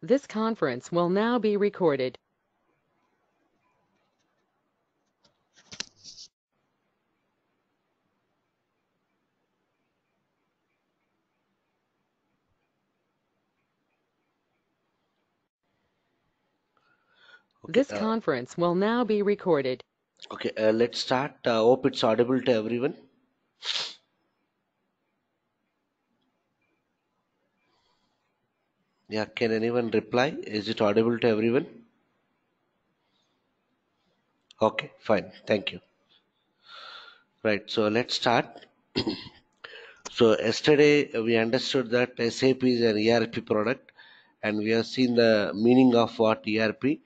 This conference will now be recorded. Okay, this uh, conference will now be recorded. Okay, uh, let's start. Uh, hope it's audible to everyone. Yeah, can anyone reply? Is it audible to everyone? Okay, fine. Thank you. Right, so let's start. so yesterday we understood that SAP is an ERP product and we have seen the meaning of what ERP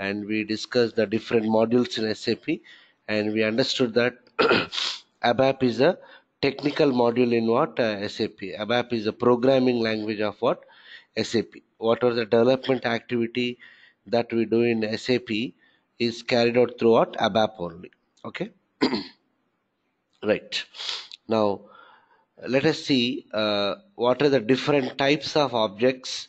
and we discussed the different modules in SAP and we understood that ABAP is a technical module in what uh, SAP. ABAP is a programming language of what SAP. What are the development activity that we do in SAP is carried out throughout ABAP only. Okay. right. Now, let us see uh, what are the different types of objects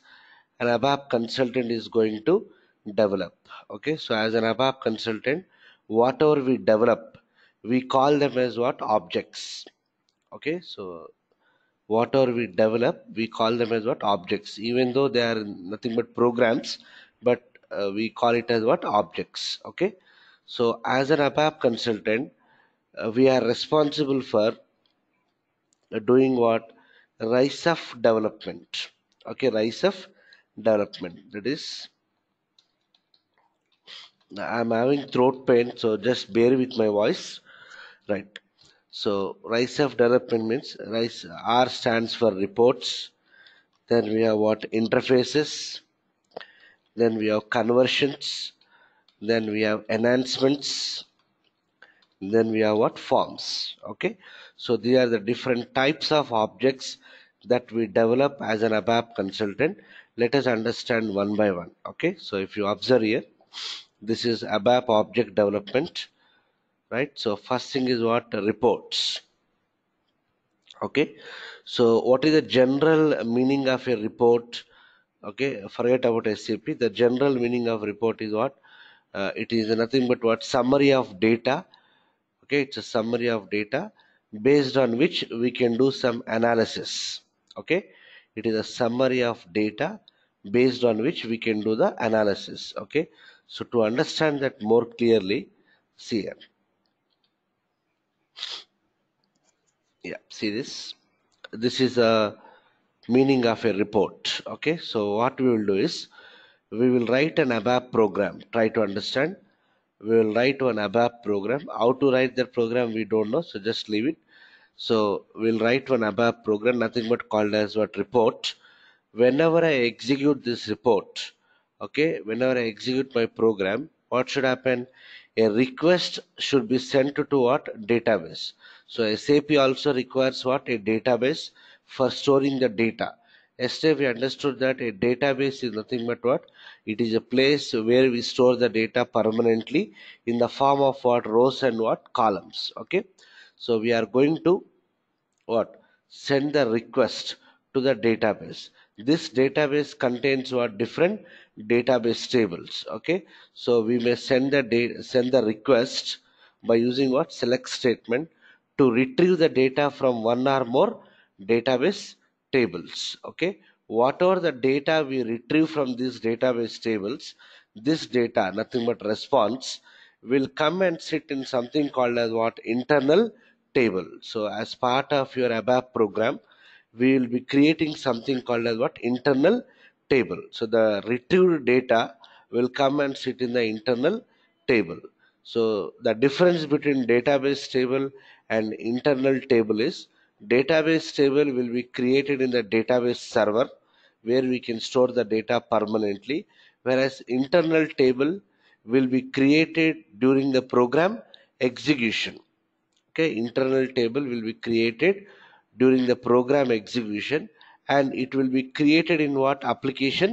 an ABAP consultant is going to develop. Okay. So, as an ABAP consultant, whatever we develop, we call them as what objects. Okay. So, whatever we develop we call them as what objects even though they are nothing but programs but uh, we call it as what objects okay so as an ABAP consultant uh, we are responsible for uh, doing what rise of development okay rise of development that is I'm having throat pain so just bear with my voice right so rise of development means rise R stands for reports. Then we have what interfaces. Then we have conversions. Then we have enhancements. Then we have what forms. Okay. So these are the different types of objects that we develop as an ABAP consultant. Let us understand one by one. Okay. So if you observe here, this is ABAP object development right so first thing is what reports okay so what is the general meaning of a report okay forget about scp the general meaning of report is what uh, it is nothing but what summary of data okay it's a summary of data based on which we can do some analysis okay it is a summary of data based on which we can do the analysis okay so to understand that more clearly see here yeah see this this is a meaning of a report okay so what we will do is we will write an ABAP program try to understand we will write an ABAP program how to write that program we don't know so just leave it so we'll write an ABAP program nothing but called as what report whenever I execute this report okay whenever I execute my program what should happen a request should be sent to what database so sap also requires what a database for storing the data yesterday we understood that a database is nothing but what it is a place where we store the data permanently in the form of what rows and what columns okay so we are going to what send the request to the database this database contains what different database tables okay so we may send the data send the request by using what select statement to retrieve the data from one or more database tables okay whatever the data we retrieve from these database tables this data nothing but response will come and sit in something called as what internal table so as part of your ABAP program we will be creating something called as what internal table. So the retrieved data will come and sit in the internal table. So the difference between database table and internal table is database table will be created in the database server where we can store the data permanently whereas internal table will be created during the program execution. Okay, internal table will be created during the program execution and it will be created in what application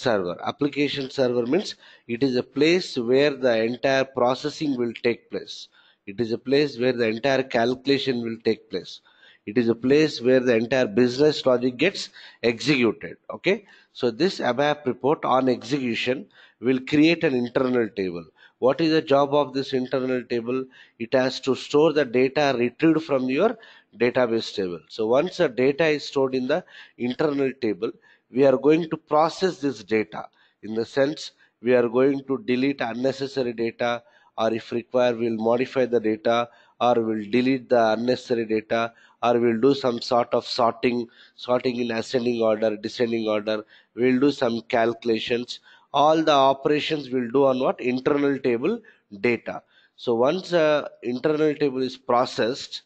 server application server means it is a place where the entire processing will take place it is a place where the entire calculation will take place it is a place where the entire business logic gets executed okay so this ABAP report on execution will create an internal table what is the job of this internal table it has to store the data retrieved from your database table. So once the data is stored in the internal table, we are going to process this data. In the sense, we are going to delete unnecessary data or if required, we'll modify the data or we'll delete the unnecessary data or we'll do some sort of sorting, sorting in ascending order, descending order. We'll do some calculations. All the operations we'll do on what? Internal table data. So once uh, internal table is processed,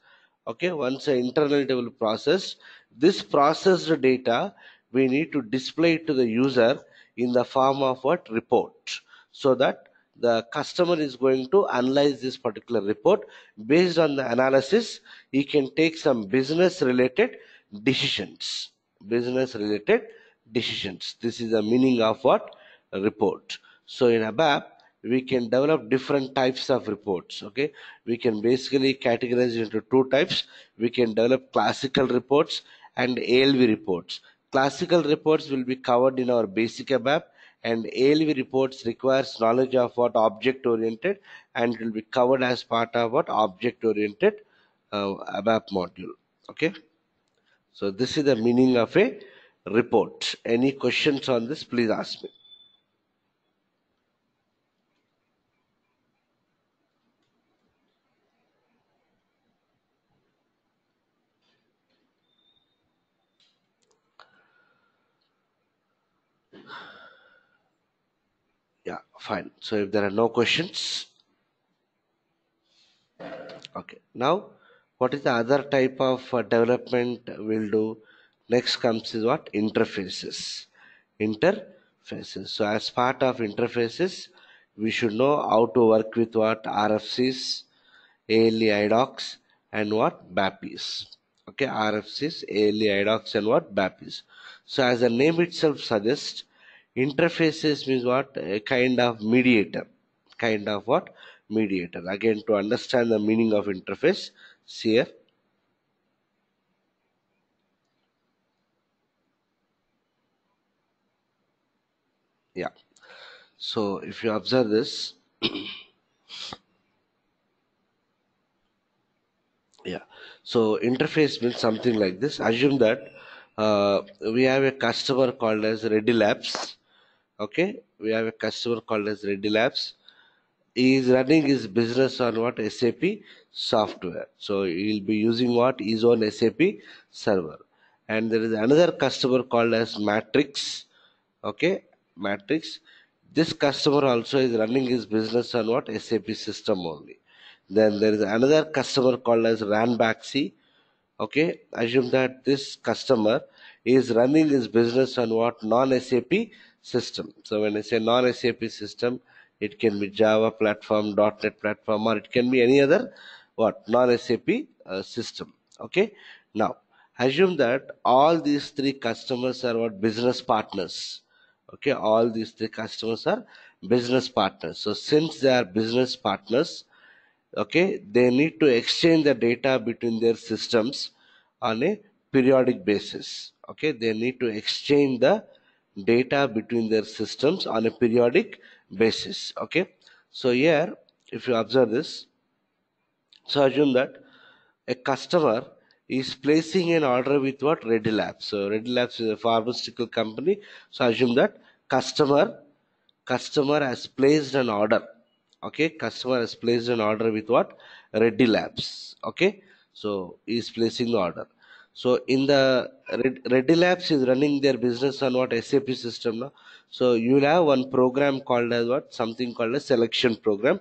okay once an internal developed process this processed data we need to display to the user in the form of what report so that the customer is going to analyze this particular report based on the analysis he can take some business related decisions business related decisions this is the meaning of what report so in abap we can develop different types of reports okay we can basically categorize into two types we can develop classical reports and ALV reports classical reports will be covered in our basic ABAP and ALV reports requires knowledge of what object oriented and will be covered as part of what object oriented uh, ABAP module okay so this is the meaning of a report any questions on this please ask me fine so if there are no questions okay now what is the other type of uh, development we'll do next comes is what interfaces interfaces so as part of interfaces we should know how to work with what RFCs ALE IDOCs and what BAPIs okay RFCs ALE IDOCs and what BAPIs so as the name itself suggests interfaces means what a kind of mediator kind of what mediator again to understand the meaning of interface see here yeah so if you observe this yeah so interface means something like this assume that uh, we have a customer called as ready labs okay we have a customer called as ready labs he is running his business on what sap software so he'll be using what his own sap server and there is another customer called as matrix okay matrix this customer also is running his business on what sap system only then there is another customer called as ranbaxy okay assume that this customer is running his business on what non sap system. So when I say non-SAP system, it can be Java platform, .NET platform, or it can be any other what non-SAP uh, system. Okay. Now assume that all these three customers are what business partners. Okay, all these three customers are business partners. So since they are business partners, okay, they need to exchange the data between their systems on a periodic basis. Okay, they need to exchange the data between their systems on a periodic basis okay so here if you observe this so assume that a customer is placing an order with what Ready Labs. So Ready Labs is a pharmaceutical company. So assume that customer customer has placed an order. Okay, customer has placed an order with what Ready Labs. Okay, so he is placing the order so in the Ready Reddy Labs is running their business on what SAP system no? So you'll have one program called as what something called a selection program.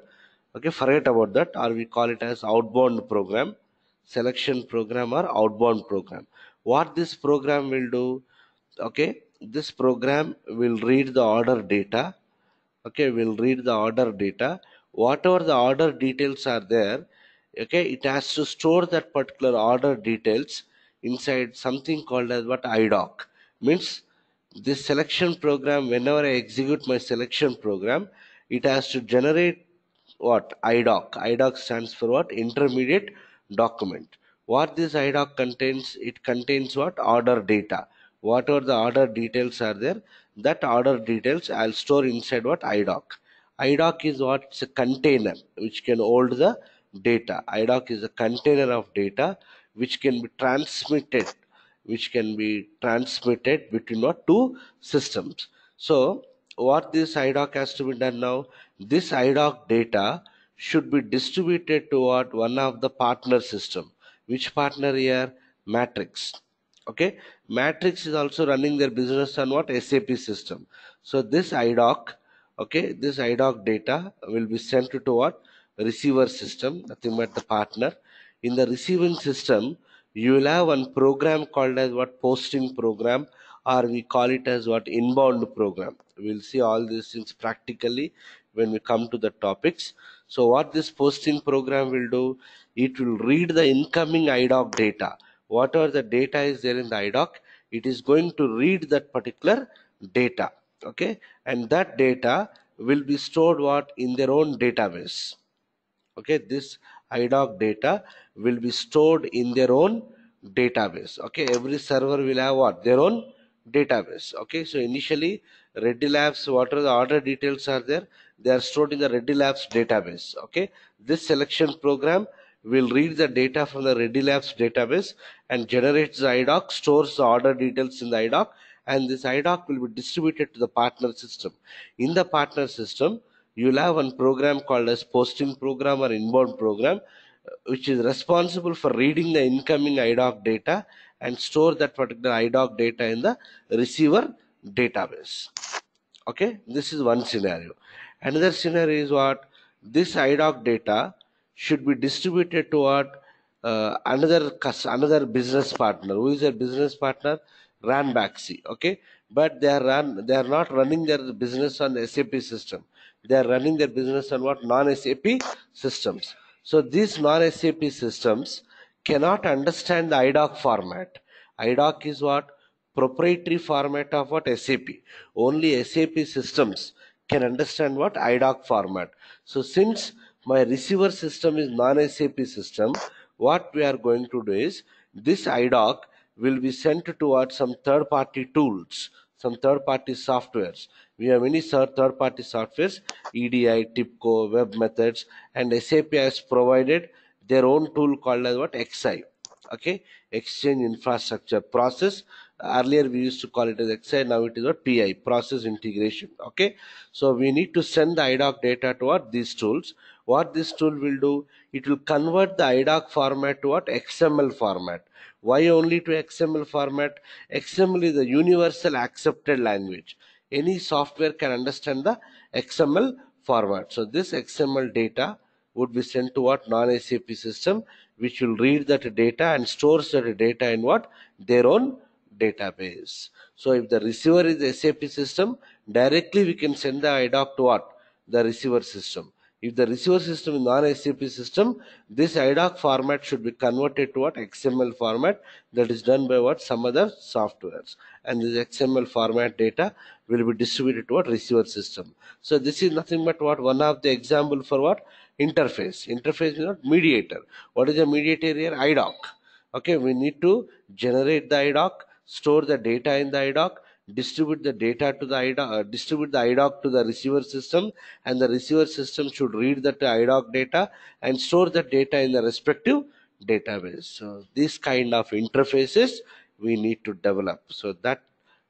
Okay, forget about that, or we call it as outbound program, selection program or outbound program. What this program will do, okay, this program will read the order data. Okay, will read the order data. Whatever the order details are there, okay, it has to store that particular order details inside something called as what IDOC means this selection program whenever I execute my selection program it has to generate what IDOC IDOC stands for what intermediate document what this IDOC contains it contains what order data whatever the order details are there that order details I'll store inside what IDOC IDOC is what a container which can hold the data IDOC is a container of data which can be transmitted which can be transmitted between what two systems so what this IDOC has to be done now this IDOC data should be distributed toward one of the partner system which partner here matrix okay matrix is also running their business on what SAP system so this IDOC okay this IDOC data will be sent to what receiver system nothing but the partner in the receiving system you will have one program called as what posting program or we call it as what inbound program we'll see all these things practically when we come to the topics so what this posting program will do it will read the incoming idoc data whatever the data is there in the idoc it is going to read that particular data okay and that data will be stored what in their own database okay this IDOC data will be stored in their own database. Okay, every server will have what? Their own database. Okay, so initially Ready Labs, what are the order details are there? They are stored in the Ready Labs database. Okay, this selection program will read the data from the Ready Labs database and generates the IDOC, stores the order details in the IDOC and this IDOC will be distributed to the partner system. In the partner system, you'll have one program called as posting program or inbound program which is responsible for reading the incoming IDOC data and store that particular IDOC data in the receiver database. Okay, this is one scenario. Another scenario is what this IDOC data should be distributed toward uh, another another business partner. Who is a business partner? Ranbaxy. Okay, but they are run they are not running their business on the SAP system they are running their business on what non-sap systems so these non-sap systems cannot understand the idoc format idoc is what proprietary format of what sap only sap systems can understand what idoc format so since my receiver system is non-sap system what we are going to do is this idoc will be sent towards some third party tools some third-party softwares. We have many third-party softwares, EDI, TIPCO, Web Methods, and SAP has provided their own tool called as what XI. Okay, Exchange Infrastructure Process. Earlier we used to call it as XI, now it is what PI, Process Integration. Okay, so we need to send the IDOC data toward these tools what this tool will do it will convert the idoc format to what xml format why only to xml format xml is a universal accepted language any software can understand the xml format so this xml data would be sent to what non sap system which will read that data and stores that data in what their own database. So if the receiver is SAP system directly we can send the IDOC to what the receiver system. If the receiver system is non-SAP system, this IDOC format should be converted to what XML format that is done by what some other softwares. And this XML format data will be distributed to what receiver system. So this is nothing but what one of the example for what interface. Interface is not mediator. What is a mediator here? IDOC. Okay, we need to generate the IDOC, store the data in the IDOC distribute the data to the IDOC, uh, distribute the IDOC to the receiver system and the receiver system should read the IDOC data and store the data in the respective database. So this kind of interfaces we need to develop. So that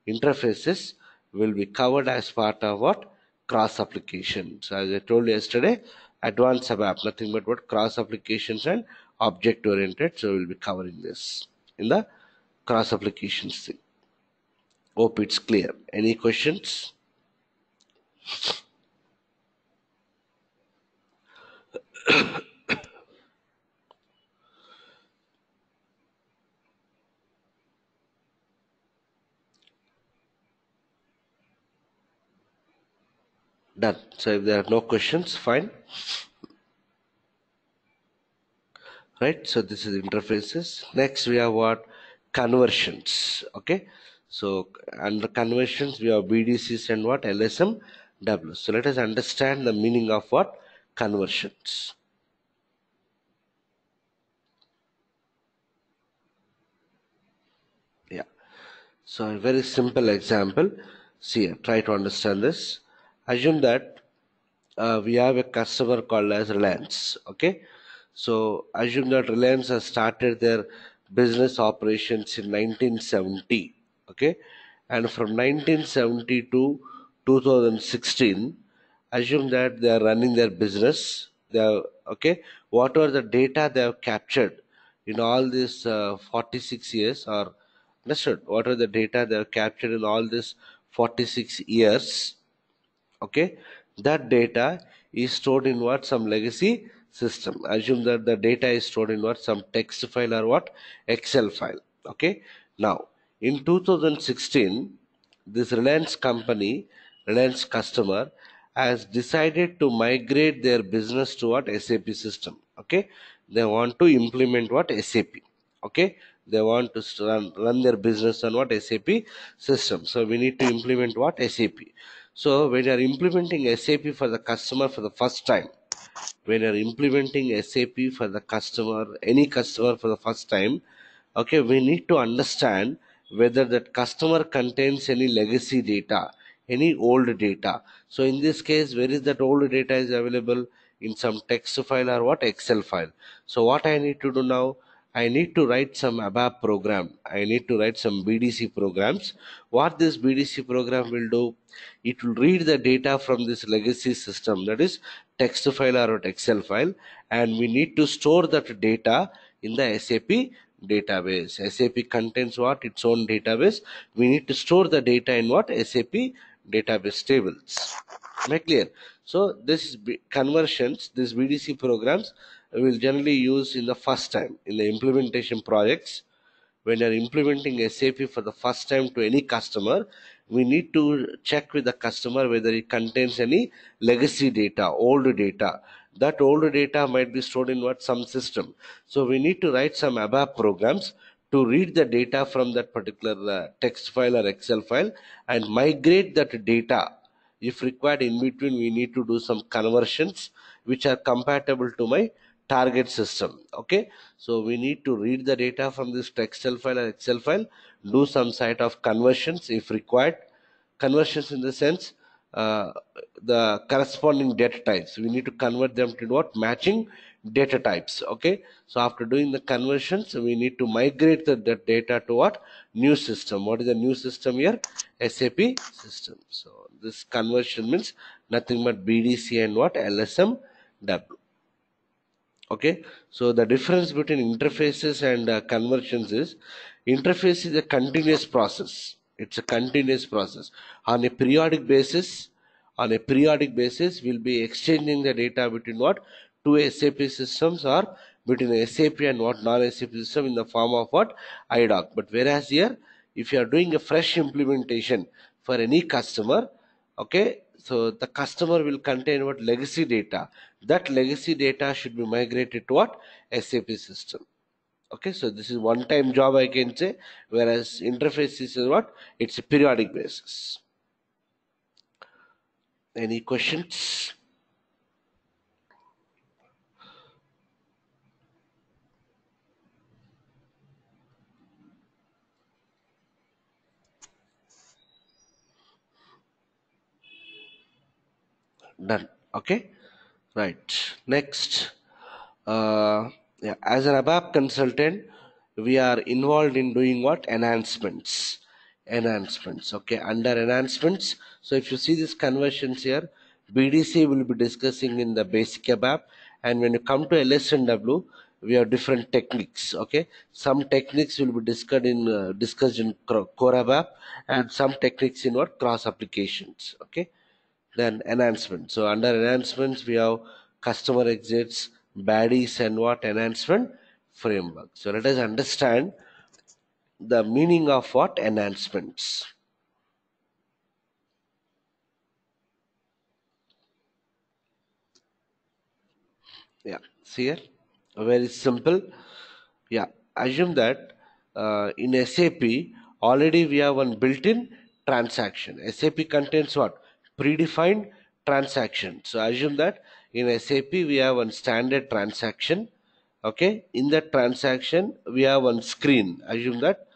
interfaces will be covered as part of what cross applications. So as I told you yesterday, advanced app, nothing but what cross applications and object oriented. So we'll be covering this in the cross applications thing. Hope it's clear. Any questions? Done. So if there are no questions, fine. Right. So this is interfaces. Next we have what? Conversions. Okay. So under conventions we have BDCs and what LSM W. So let us understand the meaning of what conversions. Yeah. So a very simple example. See, try to understand this. Assume that uh, we have a customer called as Reliance. Okay. So assume that Reliance has started their business operations in 1970 okay and from 1970 to 2016 assume that they are running their business they are, okay are the data they have captured in all these uh, 46 years or understood what are the data they have captured in all these 46 years okay that data is stored in what some legacy system assume that the data is stored in what some text file or what excel file okay now in 2016, this Reliance company, Reliance customer, has decided to migrate their business to what SAP system. Okay, they want to implement what SAP. Okay, they want to run, run their business on what SAP system. So we need to implement what SAP. So when you are implementing SAP for the customer for the first time, when you are implementing SAP for the customer, any customer for the first time, okay, we need to understand whether that customer contains any legacy data any old data so in this case where is that old data is available in some text file or what excel file so what i need to do now i need to write some abap program i need to write some bdc programs what this bdc program will do it will read the data from this legacy system that is text file or what excel file and we need to store that data in the sap database sap contains what its own database we need to store the data in what sap database tables am i clear so this conversions this bdc programs will generally use in the first time in the implementation projects when you're implementing sap for the first time to any customer we need to check with the customer whether it contains any legacy data old data that old data might be stored in what some system so we need to write some abap programs to read the data from that particular uh, text file or excel file and migrate that data if required in between we need to do some conversions which are compatible to my target system okay so we need to read the data from this excel file or excel file do some sort of conversions if required conversions in the sense uh, the corresponding data types we need to convert them to what matching data types okay so after doing the conversions we need to migrate the, the data to what new system what is the new system here sap system so this conversion means nothing but bdc and what lsmw okay so the difference between interfaces and uh, conversions is interface is a continuous process it's a continuous process on a periodic basis on a periodic basis we'll be exchanging the data between what two SAP systems or between SAP and what non-SAP system in the form of what IDOC but whereas here if you are doing a fresh implementation for any customer okay so the customer will contain what legacy data that legacy data should be migrated to what SAP system okay so this is one time job I can say whereas interface is what it's a periodic basis any questions? done okay right next uh, yeah, as an ABAP consultant we are involved in doing what enhancements enhancements okay under enhancements so if you see these conversions here BDC will be discussing in the basic ABAP and when you come to LSNW we have different techniques okay some techniques will be discussed in uh, discussed in core ABAP and some techniques in what cross applications okay then enhancement so under enhancements we have customer exits baddies and what enhancement framework so let us understand the meaning of what enhancements yeah see here very simple yeah assume that uh, in SAP already we have one built-in transaction SAP contains what predefined transaction so assume that in SAP we have one standard transaction okay in that transaction we have one screen assume that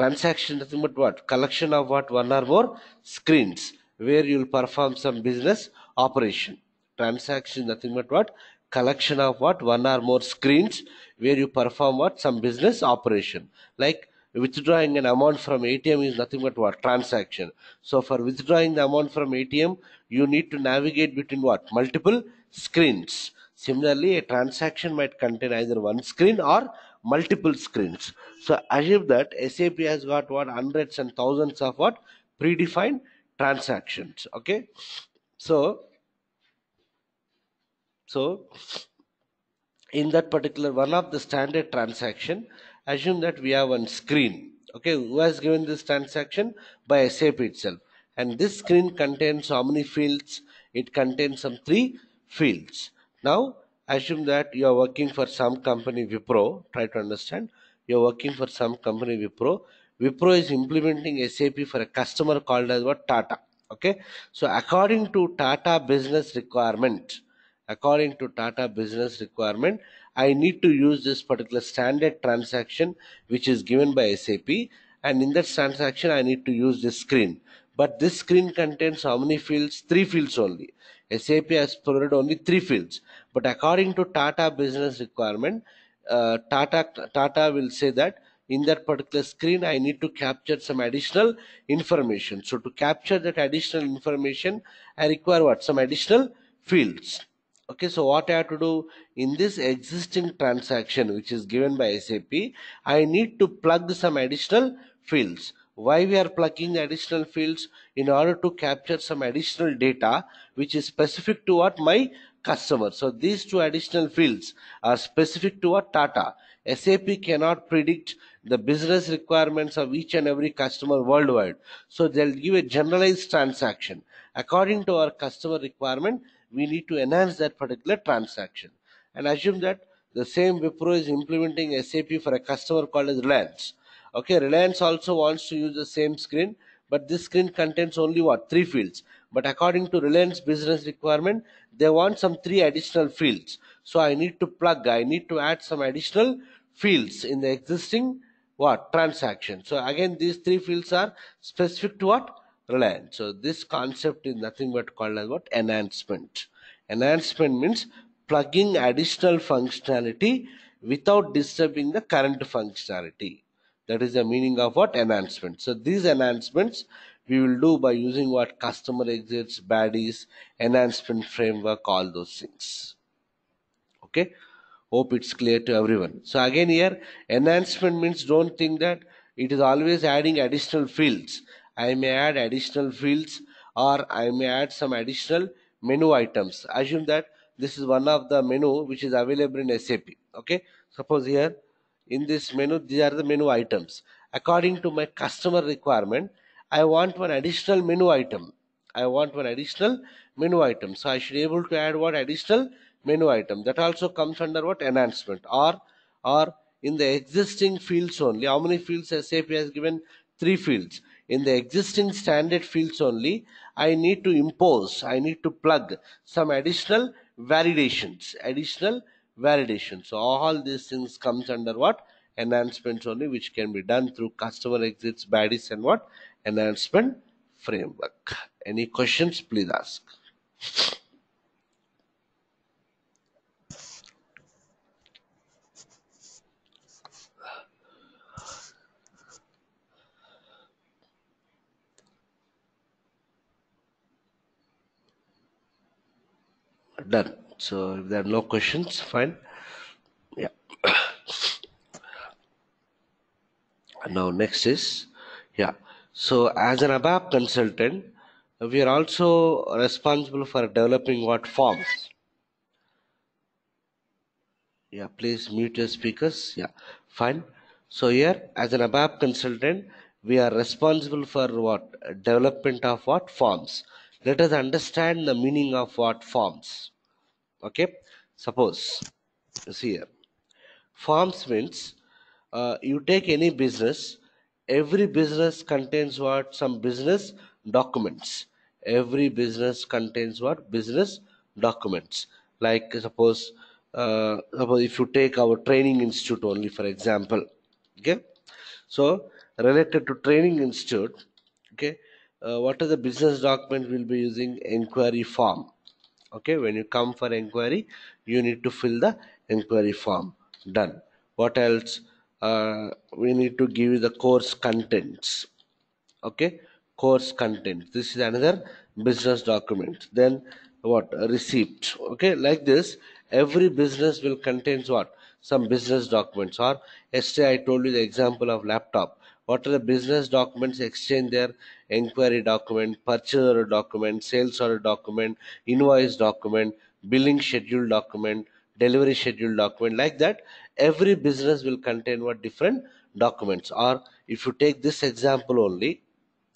transaction nothing but what collection of what one or more screens where you'll perform some business operation transaction nothing but what collection of what one or more screens where you perform what some business operation like withdrawing an amount from ATM is nothing but what transaction so for withdrawing the amount from ATM you need to navigate between what multiple screens similarly a transaction might contain either one screen or multiple screens. So assume that SAP has got what hundreds and thousands of what predefined transactions. Okay. So so in that particular one of the standard transaction, assume that we have one screen. Okay, who has given this transaction? By SAP itself. And this screen contains how many fields? It contains some three fields. Now assume that you are working for some company Wipro, try to understand, you are working for some company Wipro, Wipro is implementing SAP for a customer called as what Tata. Okay, so according to Tata business requirement, according to Tata business requirement, I need to use this particular standard transaction which is given by SAP and in that transaction I need to use this screen. But this screen contains how many fields? Three fields only. SAP has provided only three fields. But according to Tata business requirement, uh, Tata, Tata will say that in that particular screen, I need to capture some additional information. So to capture that additional information, I require what? Some additional fields. Okay, so what I have to do in this existing transaction which is given by SAP, I need to plug some additional fields why we are plugging additional fields in order to capture some additional data which is specific to what my customer so these two additional fields are specific to what tata sap cannot predict the business requirements of each and every customer worldwide so they'll give a generalized transaction according to our customer requirement we need to enhance that particular transaction and assume that the same Wipro is implementing SAP for a customer called as Lands okay reliance also wants to use the same screen but this screen contains only what three fields but according to reliance business requirement they want some three additional fields so i need to plug i need to add some additional fields in the existing what transaction so again these three fields are specific to what reliance so this concept is nothing but called as what enhancement enhancement means plugging additional functionality without disturbing the current functionality that is the meaning of what enhancement. So these enhancements we will do by using what customer exits, baddies, enhancement framework, all those things. Okay. Hope it's clear to everyone. So again here, enhancement means don't think that it is always adding additional fields. I may add additional fields or I may add some additional menu items. Assume that this is one of the menu which is available in SAP. Okay. Suppose here in this menu these are the menu items according to my customer requirement i want one additional menu item i want one additional menu item so i should be able to add what additional menu item that also comes under what enhancement or or in the existing fields only how many fields sap has given three fields in the existing standard fields only i need to impose i need to plug some additional validations additional validation. So all these things comes under what? Enhancements only which can be done through customer exits, baddies and what? Enhancement framework. Any questions please ask. done so if there are no questions fine yeah now next is yeah so as an ABAP consultant we are also responsible for developing what forms yeah please mute your speakers yeah fine so here as an ABAP consultant we are responsible for what development of what forms let us understand the meaning of what forms okay suppose see here farms means uh, you take any business every business contains what some business documents every business contains what business documents like suppose uh, suppose if you take our training institute only for example okay so related to training institute okay uh, what are the business document we'll be using inquiry form okay when you come for inquiry you need to fill the inquiry form done what else uh, we need to give you the course contents okay course content this is another business document then what receipt okay like this every business will contains what some business documents or yesterday i told you the example of laptop what are the business documents? Exchange their inquiry document, purchase order document, sales order document, invoice document, billing schedule document, delivery schedule document like that. Every business will contain what different documents or if you take this example only,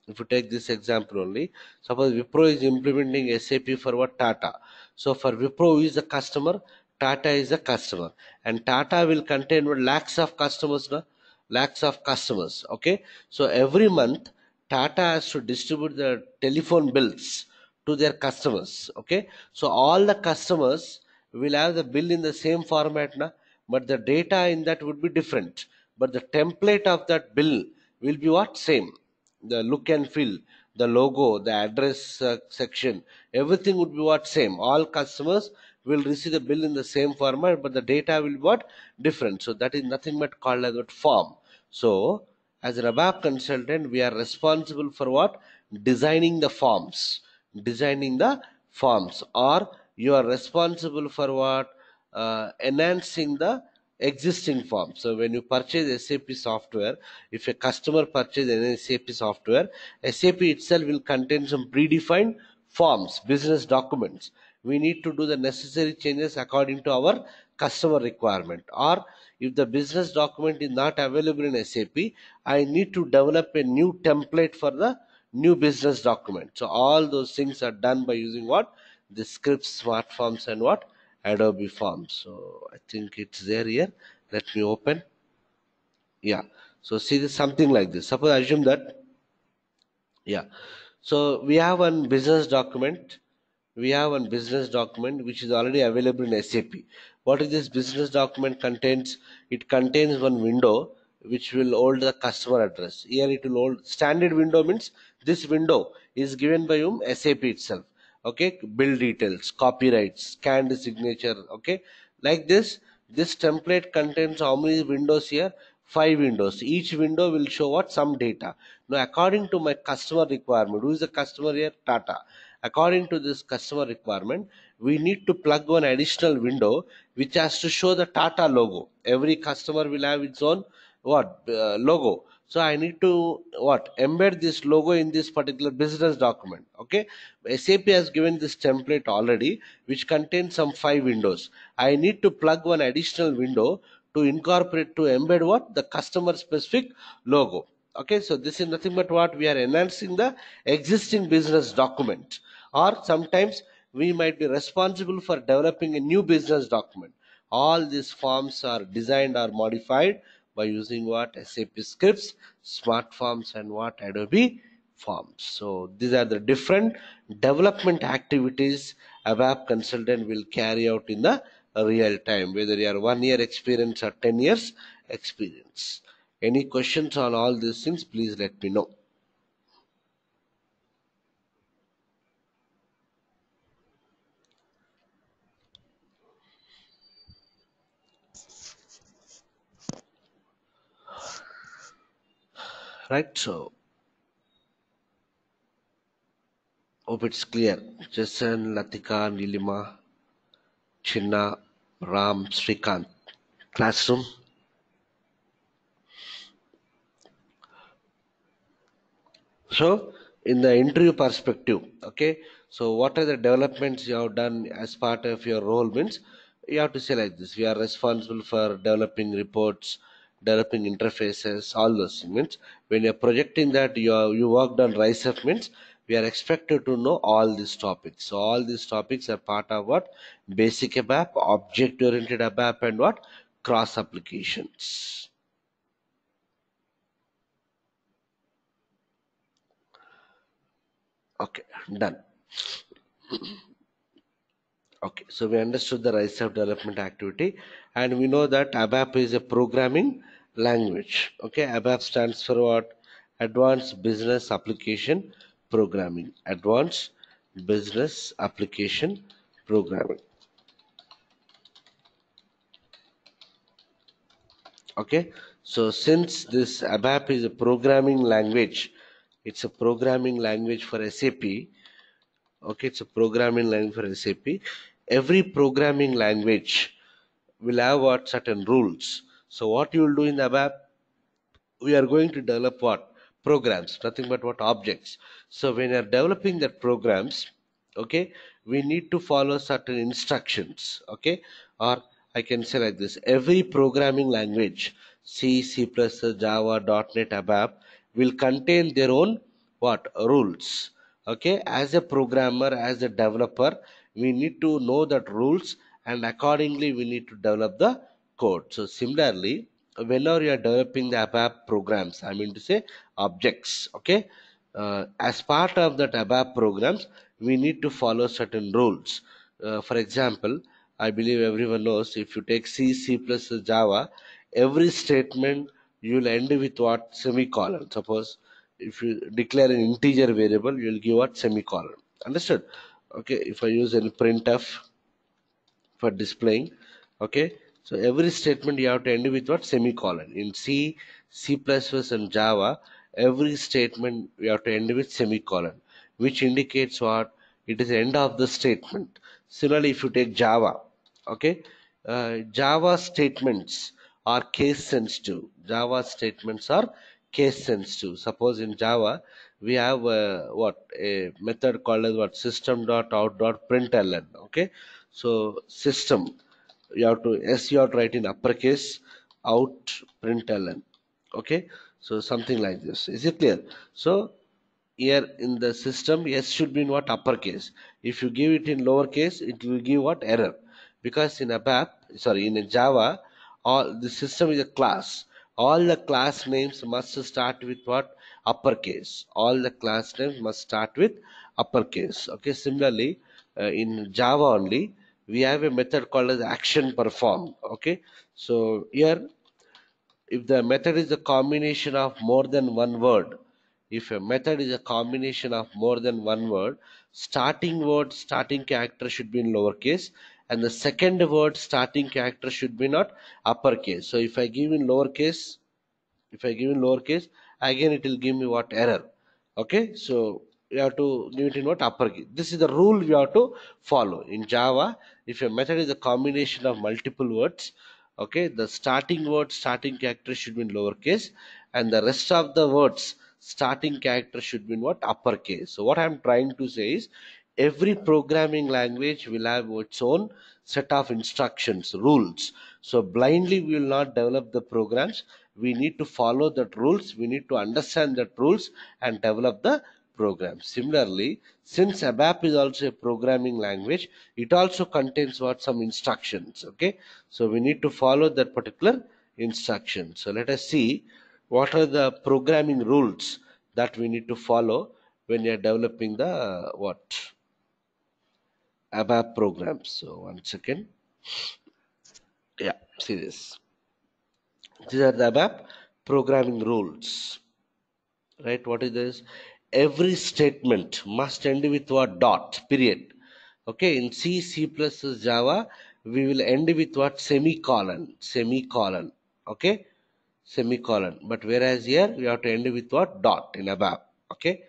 if you take this example only, suppose Wipro is implementing SAP for what Tata. So for Wipro is the customer, Tata is a customer and Tata will contain what lakhs of customers lakhs of customers okay so every month tata has to distribute the telephone bills to their customers okay so all the customers will have the bill in the same format na but the data in that would be different but the template of that bill will be what same the look and feel the logo the address uh, section everything would be what same all customers will receive the bill in the same format but the data will be what different so that is nothing but called as what form so as RABAC consultant, we are responsible for what? Designing the forms. Designing the forms or you are responsible for what? Uh, enhancing the existing form. So when you purchase SAP software, if a customer purchases an SAP software, SAP itself will contain some predefined forms, business documents. We need to do the necessary changes according to our customer requirement or if the business document is not available in SAP I need to develop a new template for the new business document so all those things are done by using what the scripts smart forms and what Adobe forms so I think it's there here let me open yeah so see this something like this suppose I assume that yeah so we have one business document we have one business document which is already available in SAP. What is this business document contains? It contains one window which will hold the customer address. Here it will hold standard window means this window is given by whom? SAP itself. Okay, bill details, copyrights, scanned signature. Okay, like this, this template contains how many windows here? Five windows. Each window will show what? Some data. Now, according to my customer requirement, who is the customer here? Tata According to this customer requirement, we need to plug one additional window which has to show the Tata logo. Every customer will have its own what uh, logo. So I need to what embed this logo in this particular business document. Okay, SAP has given this template already, which contains some five windows. I need to plug one additional window to incorporate to embed what the customer specific logo okay so this is nothing but what we are enhancing the existing business document or sometimes we might be responsible for developing a new business document all these forms are designed or modified by using what SAP scripts smart forms and what Adobe forms so these are the different development activities a web consultant will carry out in the real time whether you are one year experience or 10 years experience any questions on all these things, please let me know. Right, so hope it's clear. Jason, Latika, Nilima, Chinna, Ram, Srikant, Classroom. So, in the interview perspective, okay, so what are the developments you have done as part of your role means you have to say like this, we are responsible for developing reports, developing interfaces, all those means when you're projecting that you are, you worked on rise segments, means we are expected to know all these topics. So all these topics are part of what basic ABAP, object oriented ABAP and what cross applications. okay done okay so we understood the rise of development activity and we know that abap is a programming language okay abap stands for what advanced business application programming advanced business application programming okay so since this abap is a programming language it's a programming language for SAP. Okay, it's a programming language for SAP. Every programming language will have what certain rules. So what you will do in ABAP, we are going to develop what? Programs, nothing but what objects. So when you are developing the programs, okay, we need to follow certain instructions, okay, or I can say like this, every programming language, C, C++, Java, .NET, ABAP will contain their own what rules okay as a programmer as a developer we need to know that rules and accordingly we need to develop the code so similarly whenever you are developing the ABAP programs I mean to say objects okay uh, as part of that ABAP programs we need to follow certain rules uh, for example I believe everyone knows if you take C C plus Java every statement you will end with what semicolon suppose if you declare an integer variable you will give what semicolon understood okay if i use any printf for displaying okay so every statement you have to end with what semicolon in c c++ and java every statement you have to end with semicolon which indicates what it is end of the statement similarly if you take java okay uh, java statements are case sensitive java statements are case sensitive suppose in java we have uh, what a method called as what system dot out dot println okay so system you have to s you have to write in uppercase out println okay so something like this is it clear so here in the system s should be in what uppercase if you give it in lowercase it will give what error because in abap sorry in a java all the system is a class all the class names must start with what uppercase all the class names must start with uppercase okay similarly uh, in java only we have a method called as action perform okay so here if the method is a combination of more than one word if a method is a combination of more than one word starting word starting character should be in lowercase and the second word starting character should be not uppercase so if I give in lowercase if I give in lowercase again it will give me what error okay so you have to give it in what uppercase this is the rule you have to follow in Java if your method is a combination of multiple words okay the starting word starting character should be in lowercase and the rest of the words starting character should be in what uppercase so what i'm trying to say is every programming language will have its own set of instructions rules so blindly we will not develop the programs we need to follow the rules we need to understand the rules and develop the program similarly since abap is also a programming language it also contains what some instructions okay so we need to follow that particular instruction so let us see what are the programming rules that we need to follow when you are developing the uh, what ABAP program. So one second. Yeah, see this. These are the ABAP programming rules. Right? What is this? Every statement must end with what dot period. Okay, in C, C plus Java, we will end with what semicolon. Semicolon. Okay, semicolon. But whereas here we have to end with what dot in ABAP. Okay,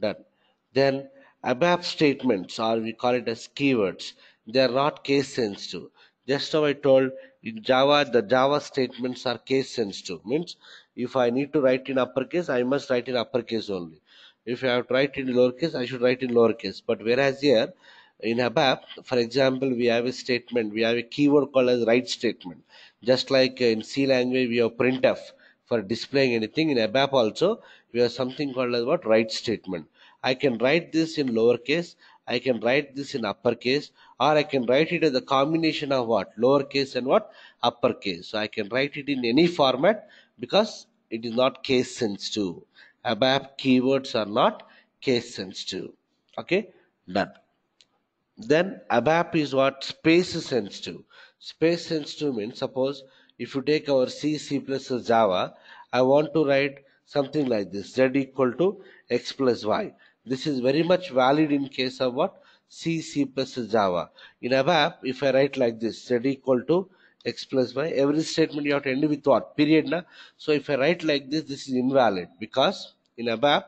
done. Then ABAP statements, or we call it as keywords, they are not case sensitive. Just how I told in Java, the Java statements are case sensitive. Means if I need to write in uppercase, I must write in uppercase only. If I have to write in lowercase, I should write in lowercase. But whereas here, in ABAP, for example, we have a statement, we have a keyword called as write statement. Just like in C language, we have printf for displaying anything. In ABAP also, we have something called as what write statement. I can write this in lowercase, I can write this in uppercase, or I can write it as a combination of what? Lowercase and what? Uppercase. So I can write it in any format because it is not case sensitive. ABAP keywords are not case sensitive. Okay, done. Then ABAP is what? Space sensitive. Space sensitive means suppose if you take our C, C++, Java, I want to write something like this z equal to x plus y this is very much valid in case of what? C, C plus Java. In ABAP, if I write like this, z equal to x plus y, every statement you have to end with what? Period. Na? So if I write like this, this is invalid because in ABAP,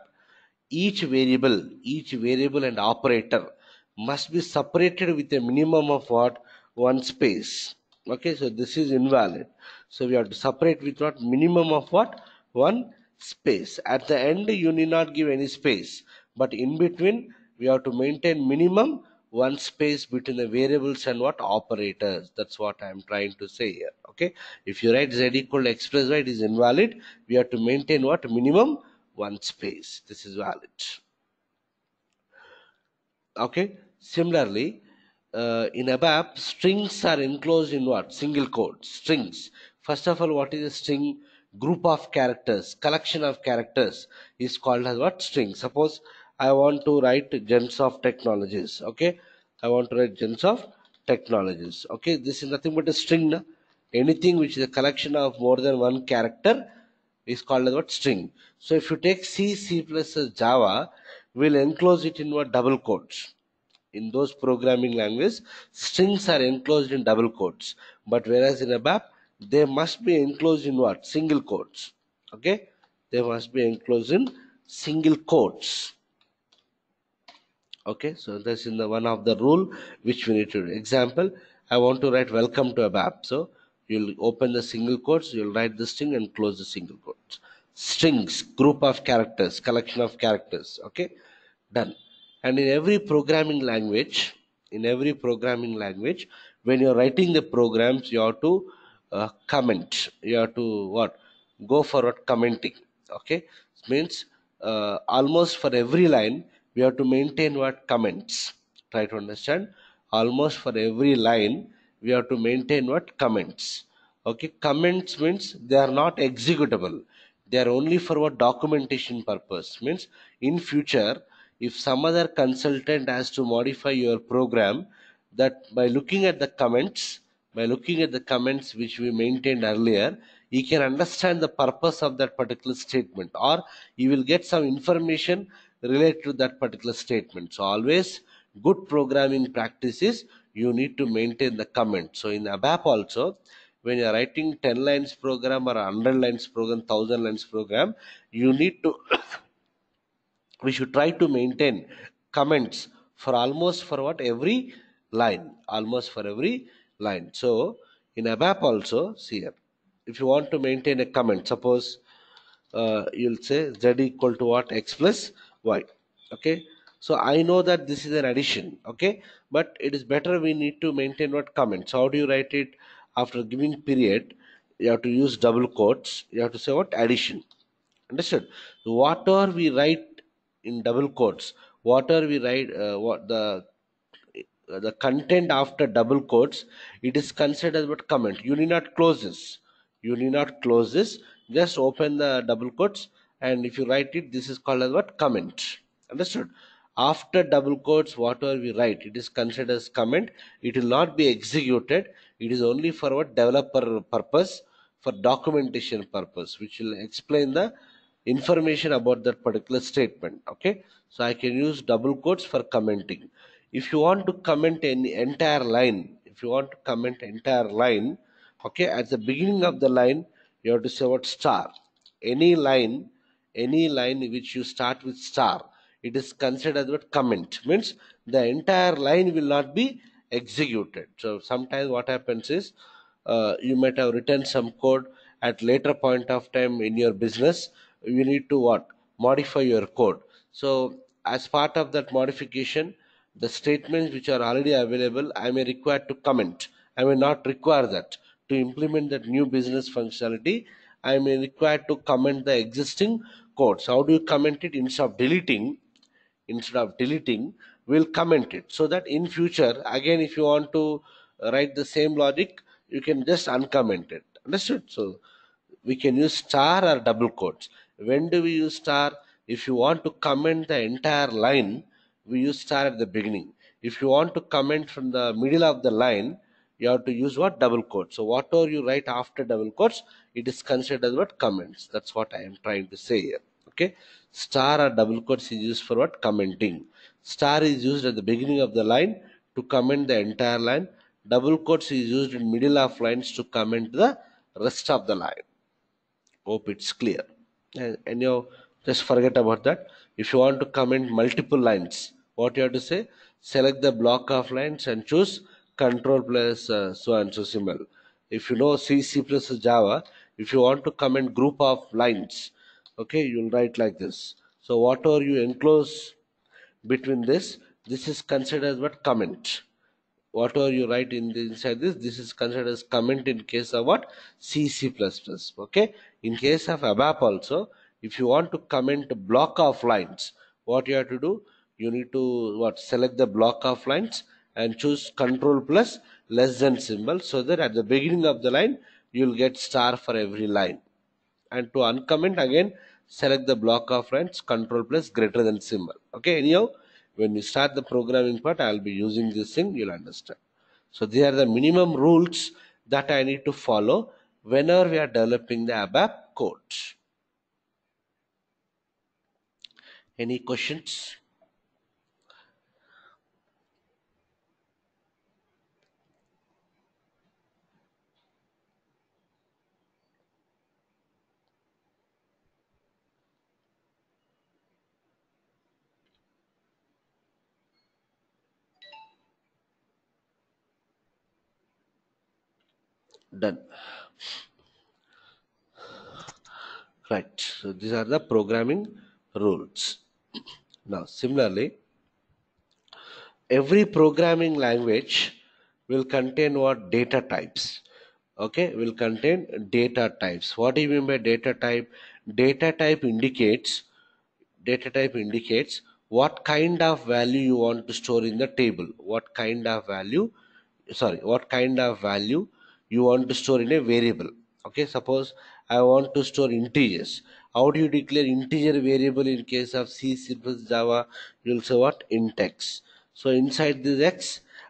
each variable, each variable and operator must be separated with a minimum of what? One space. Okay, so this is invalid. So we have to separate with what? Minimum of what? One space. At the end, you need not give any space but in between we have to maintain minimum one space between the variables and what operators that's what i'm trying to say here okay if you write z equal to express y it is invalid we have to maintain what minimum one space this is valid okay similarly uh, in abap strings are enclosed in what single quotes. strings first of all what is a string group of characters collection of characters is called as what string suppose I want to write gems of technologies okay I want to write gems of technologies okay this is nothing but a string na? anything which is a collection of more than one character is called as what string so if you take C C++ Java we'll enclose it in what double quotes in those programming languages strings are enclosed in double quotes but whereas in a map, they must be enclosed in what single quotes okay they must be enclosed in single quotes okay so this is the one of the rule which we need to do. example i want to write welcome to abap so you'll open the single quotes you'll write the string and close the single quotes strings group of characters collection of characters okay done and in every programming language in every programming language when you're writing the programs you have to uh, comment you have to what go for what commenting okay it means uh, almost for every line we have to maintain what comments try to understand almost for every line we have to maintain what comments okay comments means they are not executable they are only for what documentation purpose means in future if some other consultant has to modify your program that by looking at the comments by looking at the comments which we maintained earlier he can understand the purpose of that particular statement or he will get some information relate to that particular statement. So always good programming practices, you need to maintain the comment. So in ABAP also, when you're writing 10 lines program or 100 lines program, 1000 lines program, you need to, we should try to maintain comments for almost for what every line, almost for every line. So in ABAP also, see here, if you want to maintain a comment, suppose uh, you'll say z equal to what x plus y okay so I know that this is an addition okay but it is better we need to maintain what comment how do you write it after giving period you have to use double quotes you have to say what addition understood whatever we write in double quotes whatever we write uh, what the uh, the content after double quotes it is considered as what comment you need not close this you need not close this just open the double quotes and if you write it this is called as what comment understood after double quotes whatever we write it is considered as comment it will not be executed it is only for what developer purpose for documentation purpose which will explain the information about that particular statement okay so i can use double quotes for commenting if you want to comment any entire line if you want to comment entire line okay at the beginning of the line you have to say what star any line any line which you start with star it is considered as comment means the entire line will not be executed so sometimes what happens is uh, you might have written some code at later point of time in your business you need to what modify your code so as part of that modification the statements which are already available i may require to comment i may not require that to implement that new business functionality i may require to comment the existing how do you comment it instead of deleting instead of deleting we'll comment it so that in future again if you want to write the same logic you can just uncomment it understood so we can use star or double quotes when do we use star if you want to comment the entire line we use star at the beginning if you want to comment from the middle of the line you have to use what double quotes so whatever you write after double quotes it is considered as what comments that's what i am trying to say here okay star or double quotes is used for what commenting star is used at the beginning of the line to comment the entire line double quotes is used in middle of lines to comment the rest of the line hope it's clear and, and you know, just forget about that if you want to comment multiple lines what you have to say select the block of lines and choose control plus uh, so and so symbol. If you know C, C plus Java, if you want to comment group of lines, okay, you'll write like this. So whatever you enclose between this, this is considered as what comment. Whatever you write in the, inside this, this is considered as comment in case of what C, C plus plus. Okay, in case of ABAP also, if you want to comment block of lines, what you have to do, you need to what select the block of lines and choose control plus less than symbol so that at the beginning of the line you will get star for every line and to uncomment again select the block of lines control plus greater than symbol okay anyhow when you start the programming part i'll be using this thing you'll understand so these are the minimum rules that i need to follow whenever we are developing the abap code any questions done right so these are the programming rules now similarly every programming language will contain what data types okay will contain data types what do you mean by data type data type indicates data type indicates what kind of value you want to store in the table what kind of value sorry what kind of value you want to store in a variable okay suppose i want to store integers how do you declare integer variable in case of c C plus java you'll say what int x so inside this x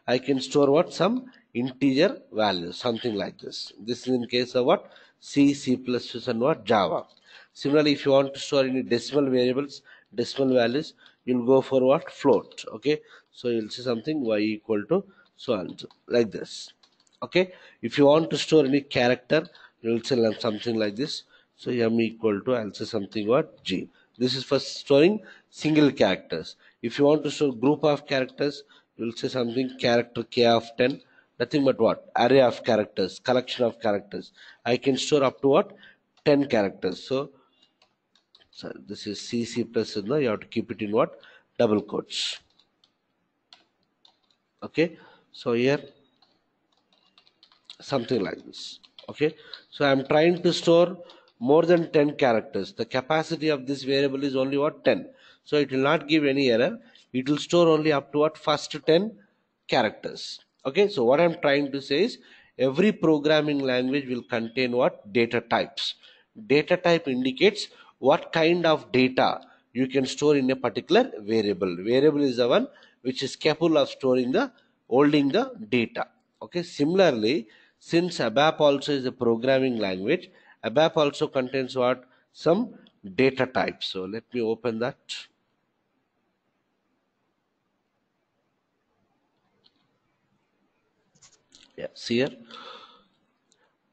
i can store what some integer value something like this this is in case of what c c++ and what java similarly if you want to store any decimal variables decimal values you'll go for what float okay so you'll see something y equal to so on like this okay if you want to store any character you will say something like this so m equal to i'll say something what g this is for storing single characters if you want to store group of characters you will say something character k of 10 nothing but what array of characters collection of characters i can store up to what 10 characters so so this is C C plus you have to keep it in what double quotes okay so here something like this okay so i'm trying to store more than 10 characters the capacity of this variable is only what 10 so it will not give any error it will store only up to what first 10 characters okay so what i'm trying to say is every programming language will contain what data types data type indicates what kind of data you can store in a particular variable variable is the one which is capable of storing the holding the data okay similarly since ABAP also is a programming language, ABAP also contains what? Some data types. So let me open that. see here.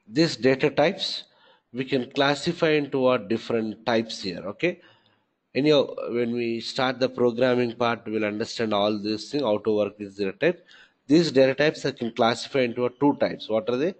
These data types we can classify into our different types here. Okay. Anyhow, when we start the programming part, we'll understand all this thing, how to work with data type. These data types are can classify into two types. What are they?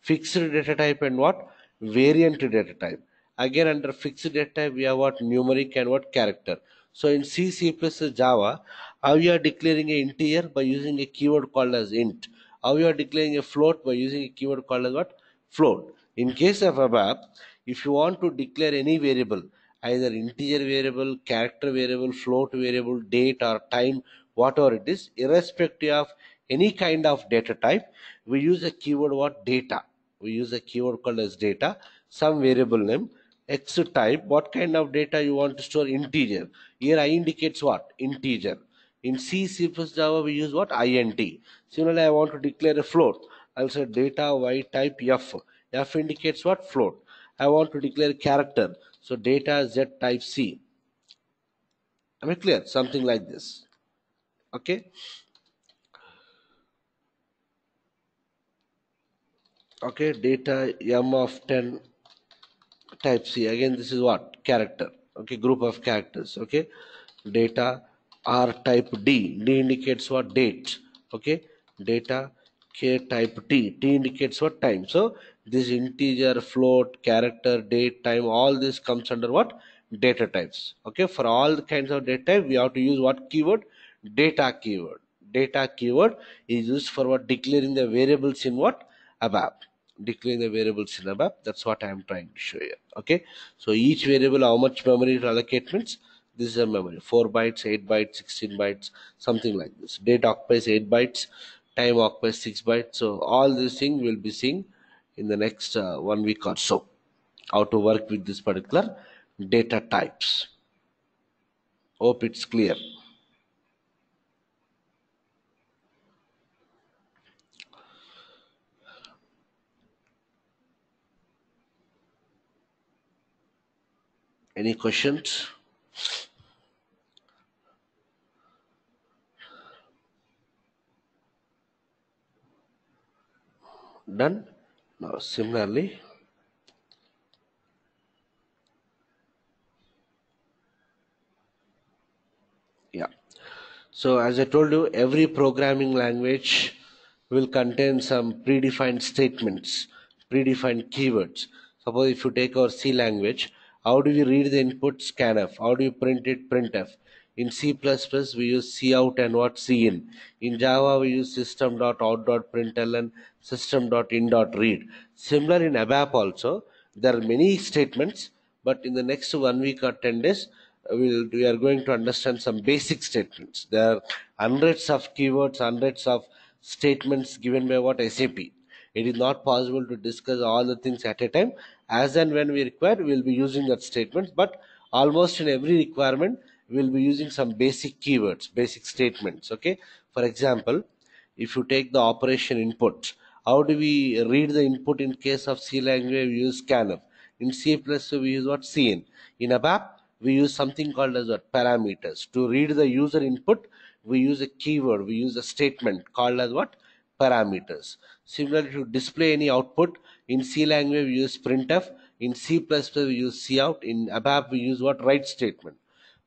Fixed data type and what? Variant data type. Again, under fixed data type, we have what numeric and what character. So in C, C++, Java, how you are declaring an integer by using a keyword called as int. How you are declaring a float by using a keyword called as what? Float. In case of ABAP, if you want to declare any variable, either integer variable, character variable, float variable, date or time, whatever it is, irrespective of any kind of data type we use a keyword what data we use a keyword called as data some variable name x type what kind of data you want to store integer here i indicates what integer in c c plus java we use what int similarly i want to declare a float i'll say data y type f f indicates what float i want to declare character so data z type c am i clear something like this okay okay data m of 10 type c again this is what character okay group of characters okay data r type d d indicates what date okay data k type t t indicates what time so this integer float character date time all this comes under what data types okay for all kinds of data type we have to use what keyword data keyword data keyword is used for what declaring the variables in what above declare the variable map. that's what i'm trying to show you okay so each variable how much memory it allocates this is a memory 4 bytes 8 bytes 16 bytes something like this date occupies 8 bytes time occupies 6 bytes so all these things we'll be seeing in the next uh, one week or so how to work with this particular data types hope it's clear Any questions? Done. Now similarly, yeah. So as I told you, every programming language will contain some predefined statements, predefined keywords. Suppose if you take our C language, how do we read the input scanf how do you print it printf in c++ we use cout and what cin in java we use system.out.println system.in.read similar in abap also there are many statements but in the next one week or 10 days we'll, we are going to understand some basic statements there are hundreds of keywords hundreds of statements given by what sap it is not possible to discuss all the things at a time as and when we require we will be using that statement but almost in every requirement we will be using some basic keywords basic statements okay for example if you take the operation input how do we read the input in case of C language we use scanf in C++ we use what CN in ABAP we use something called as what parameters to read the user input we use a keyword we use a statement called as what parameters. Similarly, to display any output, in C language we use printf, in C++ we use cout, in ABAP we use what write statement.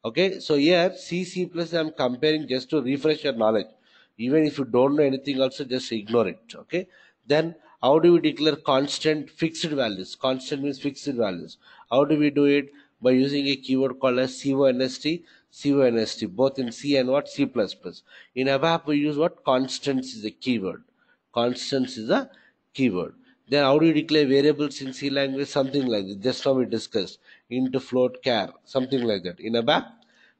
Okay, so here C, C++ I am comparing just to refresh your knowledge. Even if you don't know anything also just ignore it. Okay, then how do we declare constant fixed values? Constant means fixed values. How do we do it? By using a keyword called as CONST c and ST, both in C and what? C++. In ABAP, we use what? Constants is a keyword. Constants is a keyword. Then how do you declare variables in C language? Something like this. Just now we discussed. Into float char, something like that. In ABAP,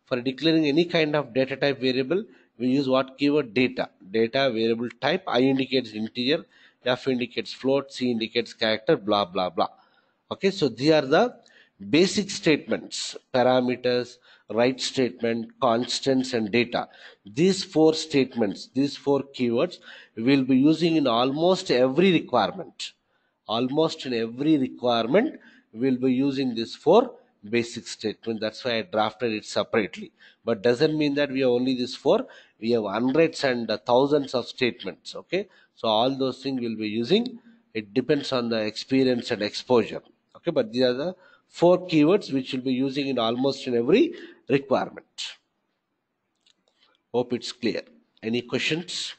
for declaring any kind of data type variable, we use what keyword? Data. Data variable type. I indicates integer. F indicates float. C indicates character. Blah, blah, blah. Okay, so these are the basic statements, parameters, right statement, constants and data. These four statements, these four keywords we'll be using in almost every requirement. Almost in every requirement we'll be using these four basic statement that's why I drafted it separately but doesn't mean that we have only these four we have hundreds and thousands of statements okay so all those things we'll be using it depends on the experience and exposure okay but these are the four keywords which will be using in almost in every requirement. Hope it's clear. Any questions?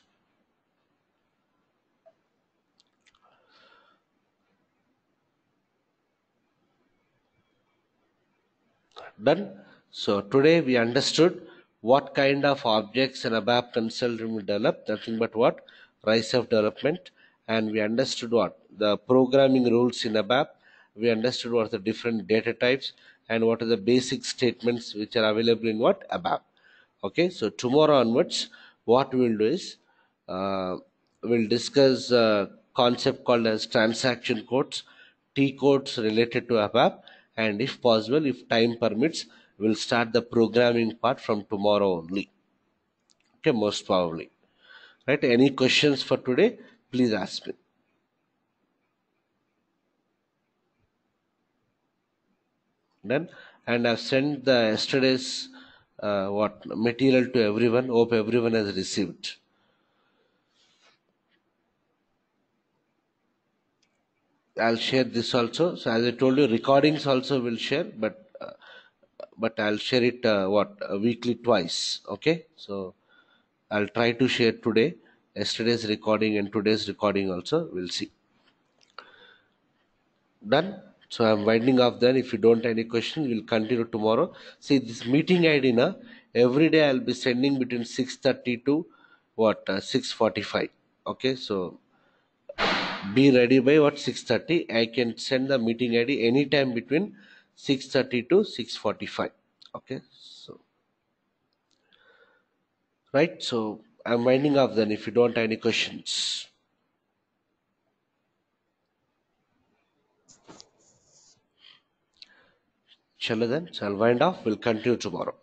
Done. So today we understood what kind of objects an ABAP consultant will develop, nothing but what? Rise of development. And we understood what? The programming rules in ABAP we understood what are the different data types and what are the basic statements which are available in what abap okay so tomorrow onwards what we will do is uh, we'll discuss a concept called as transaction codes t codes related to abap and if possible if time permits we'll start the programming part from tomorrow only okay most probably right any questions for today please ask me done and I've sent the yesterday's uh, what material to everyone. Hope everyone has received. I'll share this also. So as I told you, recordings also will share, but uh, but I'll share it uh, what weekly twice. Okay, so I'll try to share today, yesterday's recording and today's recording also. We'll see. Done. So I'm winding up then. If you don't have any questions, we'll continue tomorrow. See this meeting ID na, every day I'll be sending between 6.30 to what, uh, 6.45. Okay, so be ready by what, 6.30. I can send the meeting ID anytime between 6.30 to 6.45. Okay, so, right, so I'm winding up then if you don't have any questions. Shall we then? So I'll wind off. We'll continue tomorrow.